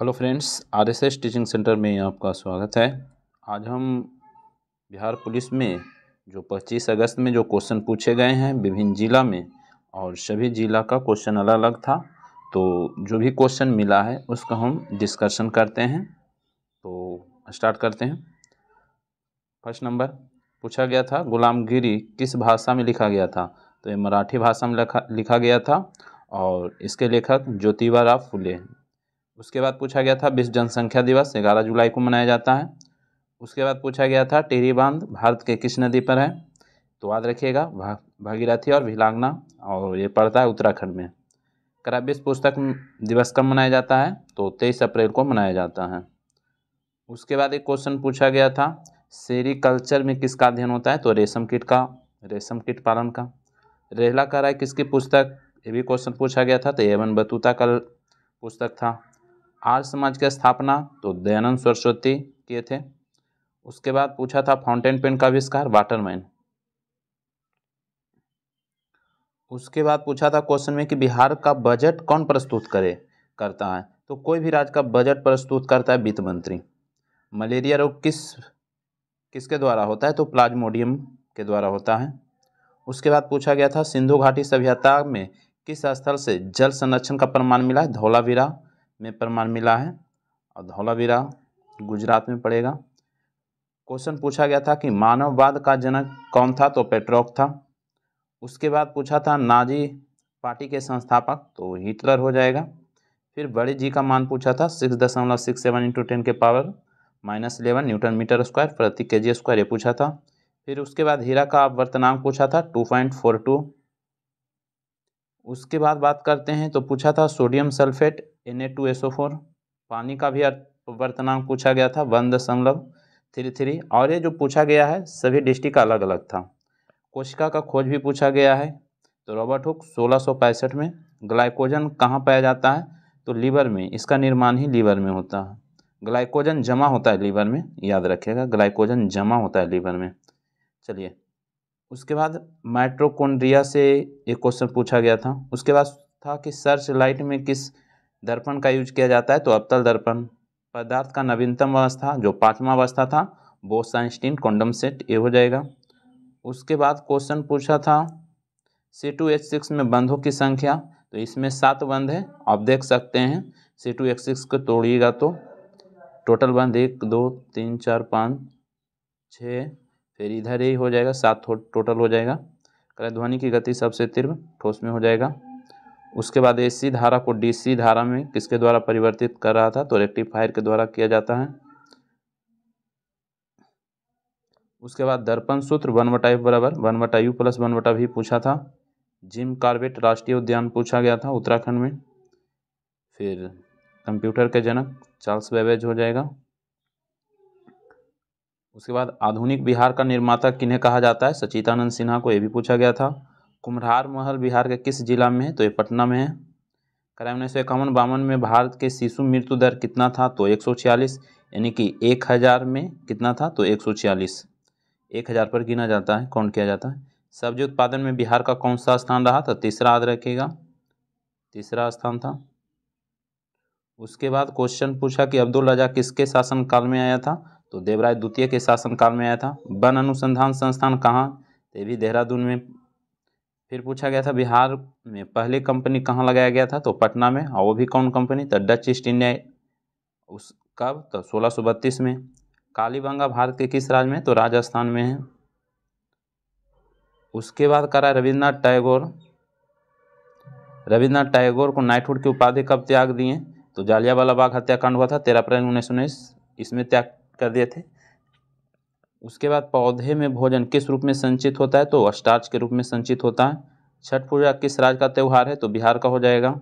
hello friends R S S teaching centre में आपका स्वागत है आज हम बिहार पुलिस में जो 25 अगस्त में जो क्वेश्चन पूछे गए हैं विभिन्न जिला में और सभी जिला का क्वेश्चन अलग अलग था तो जो भी क्वेश्चन मिला है उसका हम डिस्कशन करते हैं तो स्टार्ट करते हैं फर्स्ट नंबर पूछा गया था गुलामगिरी किस भाषा में लिखा गया था तो ये मराठी भाषा में लिखा लिखा गया था और इसके लेखक ज्योतिबा राव फुले उसके बाद पूछा गया था विश्व जनसंख्या दिवस ग्यारह जुलाई को मनाया जाता है उसके बाद पूछा गया था टेरी बांध भारत के किस नदी पर है तो याद रखिएगा भागीरथी और भिलांगना और ये पड़ता है उत्तराखंड में कराबिस पुस्तक दिवस कब मनाया जाता है तो तेईस अप्रैल को मनाया जाता है उसके बाद एक क्वेश्चन पूछा गया था सेरिकल्चर में किसका अध्ययन होता है तो रेशम कीट का रेशम कीट पालन का रेहला राय किसकी पुस्तक ये भी क्वेश्चन पूछा गया था तो एवन बतूता का पुस्तक था आर्य समाज की स्थापना तो दयानंद सरस्वती किए थे उसके बाद पूछा था फाउंटेन पेन का आविष्कार वाटरमैन उसके बाद पूछा था क्वेश्चन में कि बिहार का बजट कौन प्रस्तुत करे करता है तो कोई भी राज्य का बजट प्रस्तुत करता है वित्त मंत्री मलेरिया रोग किस किसके द्वारा होता है तो प्लाज्मोडियम के द्वारा होता है उसके बाद पूछा गया था सिंधु घाटी सभ्यता में किस स्थल से जल संरक्षण का प्रमाण मिला धौलावीरा में प्रमाण मिला है और धौलावीरा गुजरात में पड़ेगा क्वेश्चन पूछा गया था कि मानववाद का जनक कौन था तो पेट्रोक था उसके बाद पूछा था नाजी पार्टी के संस्थापक तो हिटलर हो जाएगा फिर बड़े जी का मान पूछा था सिक्स दशमलव सिक्स सेवन इंटू टेन के power minus eleven newton metre square प्रति के जी स्क्वायर ये पूछा था फिर उसके बाद हीरा का वर्तनांक पूछा था टू पॉइंट फोर टू उसके बाद बात करते हैं तो पूछा था sodium sulphate N A two S O four पानी का भी वर्तनांक पूछा गया था वन दशमलव थ्री थ्री और ये जो पूछा गया है सभी डिस्ट्रिक्ट अलग अलग था कोशिका का खोज भी पूछा गया है तो रॉबर्ट हुक सोलह में ग्लाइकोजन कहाँ पाया जाता है तो लीवर में इसका निर्माण ही लीवर में होता है ग्लाइकोजन जमा होता है लीवर में याद रखिएगा ग्लाइकोजन जमा होता है लीवर में चलिए उसके बाद माइट्रोकोन्ड्रिया से एक क्वेश्चन पूछा गया था उसके बाद था कि सर्च लाइट में किस दर्पण का यूज किया जाता है तो अवतल दर्पण पदार्थ का नवीनतम अवस्था जो पाँचवा अवस्था था वो साइंस्टीन कॉन्डम सेट ये हो जाएगा उसके बाद क्वेश्चन पूछा था सी टू एच सिक्स में बंधों की संख्या तो इसमें सात बंध है आप देख सकते हैं सी टू एच सिक्स को तोड़िएगा तो टोटल बंद एक दो तीन चार पाँच छः फिर इधर ही हो जाएगा सात टोटल हो जाएगा कला ध्वनि की गति सबसे तीव्र ठोस में हो जाएगा उसके बाद एसी धारा को डीसी धारा में किसके द्वारा परिवर्तित कर रहा था तो रेक्टिफायर के द्वारा किया जाता है उसके बाद दर्पण सूत्र वन बराबर वन यू प्लस वन भी पूछा था जिम कार्बेट राष्ट्रीय उद्यान पूछा गया था उत्तराखंड में फिर कंप्यूटर के जनक चार्ल्स बेबेज हो जाएगा उसके बाद आधुनिक बिहार का निर्माता किन्हें कहा जाता है सचितानंद सिन्हा को यह भी पूछा गया था कुम्हार महल बिहार के किस जिला में है तो ये पटना में है क्राइम उन्नीस सौ इक्यावन बावन में भारत के शिशु मृत्यु दर कितना था तो एक सौ छियालीस यानी कि एक हज़ार में कितना था तो एक सौ छियालीस एक हज़ार पर गिना जाता है काउंट किया जाता है सब्जी उत्पादन में बिहार का कौन सा स्थान रहा था तो तीसरा याद रखेगा तीसरा स्थान था उसके बाद क्वेश्चन पूछा कि अब्दुल रजा किसके शासनकाल में आया था तो देवराय द्वितीय के शासनकाल में आया था वन अनुसंधान संस्थान कहाँ तो ये भी देहरादून में फिर पूछा गया था बिहार में पहले कंपनी कहाँ लगाया गया था तो पटना में और वो भी कौन कंपनी तो डच ईस्ट इंडिया उस कब तो सोलह में कालीबंगा भारत के किस राज्य में तो राजस्थान में है उसके बाद करा रविन्द्रनाथ टैगोर रविन्द्रनाथ टैगोर को नाइटहुड की उपाधि कब त्याग दिए तो जालियावाला बाग हत्याकांड हुआ था तेरह अप्रैल उन्नीस सौ उन्नीस इसमें त्याग कर दिए थे उसके बाद पौधे में भोजन किस रूप में संचित होता है तो स्टार्च के रूप में संचित होता है छठ पूजा किस राज्य का त्यौहार है तो बिहार का हो जाएगा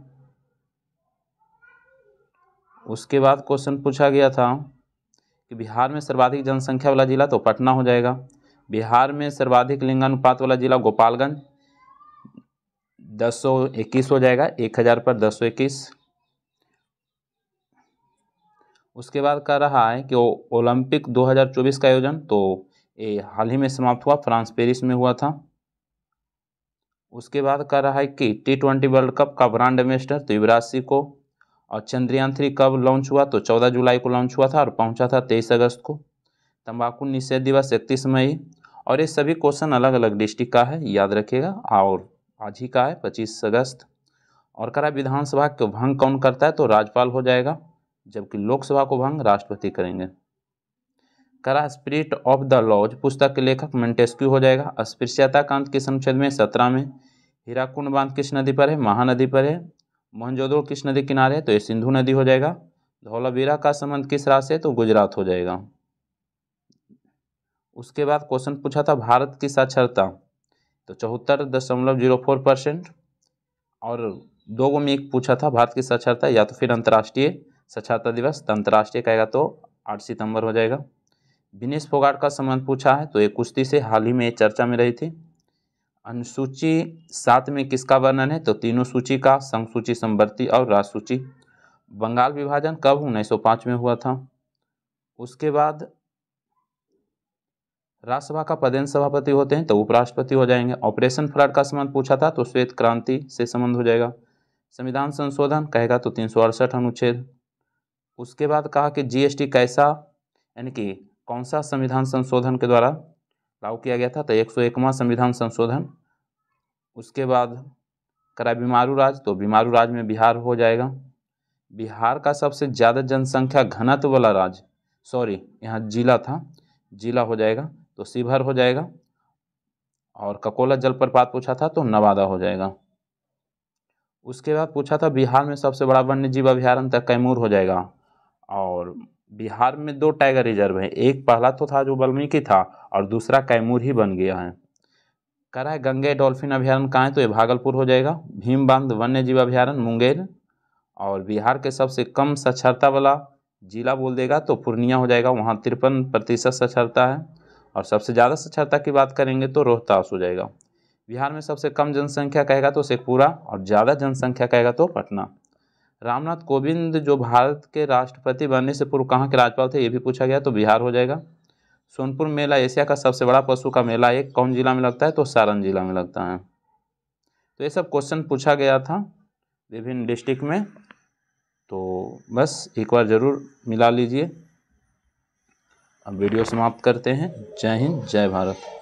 उसके बाद क्वेश्चन पूछा गया था कि बिहार में सर्वाधिक जनसंख्या वाला जिला तो पटना हो जाएगा बिहार में सर्वाधिक लिंगानुपात वाला जिला गोपालगंज दस सौ इक्कीस हो जाएगा एक हज़ार पर दस सौ इक्कीस उसके बाद कह रहा है कि ओलंपिक 2024 का आयोजन तो ये हाल ही में समाप्त हुआ फ्रांस पेरिस में हुआ था उसके बाद कह रहा है कि टी ट्वेंटी वर्ल्ड कप का ब्रांड एम्बेसडर तो युवराज सिंह को और चंद्रयान थ्री कब लॉन्च हुआ तो चौदह जुलाई को लॉन्च हुआ था और पहुंचा था तेईस अगस्त को तंबाकू निषेध दिवस इकतीस मई और ये सभी क्वेश्चन अलग अलग डिस्ट्रिक्ट का है याद रखिएगा और आज ही का है पच्चीस अगस्त और करा विधानसभा को भंग कौन करता है तो राज्यपाल हो जाएगा जबकि लोकसभा को भंग राष्ट्रपति करेंगे करा स्पिरिट ऑफ द लॉज पुस्तक के लेखक मेंटेस्क्यू हो जाएगा अस्पृश्यता कांत किस अनुच्छेद में सत्रह में हीराकुंड बांध किस नदी पर है महानदी पर है मोहनजोदो किस नदी किनारे है तो ये सिंधु नदी हो जाएगा धौलावीरा का संबंध किस राज्य से तो गुजरात हो जाएगा उसके बाद क्वेश्चन पूछा था भारत की साक्षरता तो चौहत्तर दशमलव जीरो फोर परसेंट और दो गो में एक पूछा था भारत की साक्षरता या तो फिर अंतर्राष्ट्रीय साक्षरता दिवस तो अंतर्राष्ट्रीय कहेगा तो आठ सितंबर हो जाएगा विनेश फोगाट का संबंध पूछा है तो ये कुश्ती से हाल ही में चर्चा में रही थी अनुसूची सात में किसका वर्णन है तो तीनों सूची का संघ सूची संवर्ती और राज सूची बंगाल विभाजन कब पांच में हुआ था उसके बाद राज्यसभा का पदेन सभापति होते हैं तो उपराष्ट्रपति हो जाएंगे ऑपरेशन फ्लड का संबंध पूछा था तो श्वेत क्रांति से संबंध हो जाएगा संविधान संशोधन कहेगा तो तीन अनुच्छेद उसके बाद कहा कि जीएसटी कैसा यानी कि कौन सा संविधान संशोधन के द्वारा लागू किया गया था तो एक सौ एकवा संविधान संशोधन उसके बाद करा बीमारू राज तो बीमारू राज में बिहार हो जाएगा बिहार का सबसे ज़्यादा जनसंख्या घनत्व वाला राज्य सॉरी यहाँ जिला था जिला हो जाएगा तो शिवहर हो जाएगा और ककोला जलप्रपात पूछा था तो नवादा हो जाएगा उसके बाद पूछा था बिहार में सबसे बड़ा वन्य जीव अभ्यारण्य कैमूर हो जाएगा और बिहार में दो टाइगर रिजर्व हैं एक पहला तो था जो वाल्मीकि था और दूसरा कैमूर ही बन गया है करा है गंगे डॉल्फिन अभ्यारण कहाँ है तो ये भागलपुर हो जाएगा भीम बांध वन्य जीव अभ्यारण मुंगेर और बिहार के सबसे कम साक्षरता वाला जिला बोल देगा तो पूर्णिया हो जाएगा वहाँ तिरपन प्रतिशत साक्षरता है और सबसे ज़्यादा साक्षरता की बात करेंगे तो रोहतास हो जाएगा बिहार में सबसे कम जनसंख्या कहेगा तो शेखपुरा और ज़्यादा जनसंख्या कहेगा तो पटना रामनाथ कोविंद जो भारत के राष्ट्रपति बनने से पूर्व कहाँ के राज्यपाल थे ये भी पूछा गया तो बिहार हो जाएगा सोनपुर मेला एशिया का सबसे बड़ा पशु का मेला एक कौन जिला में लगता है तो सारण जिला में लगता है तो ये सब क्वेश्चन पूछा गया था विभिन्न डिस्ट्रिक्ट में तो बस एक बार ज़रूर मिला लीजिए अब वीडियो समाप्त करते हैं जय हिंद जय भारत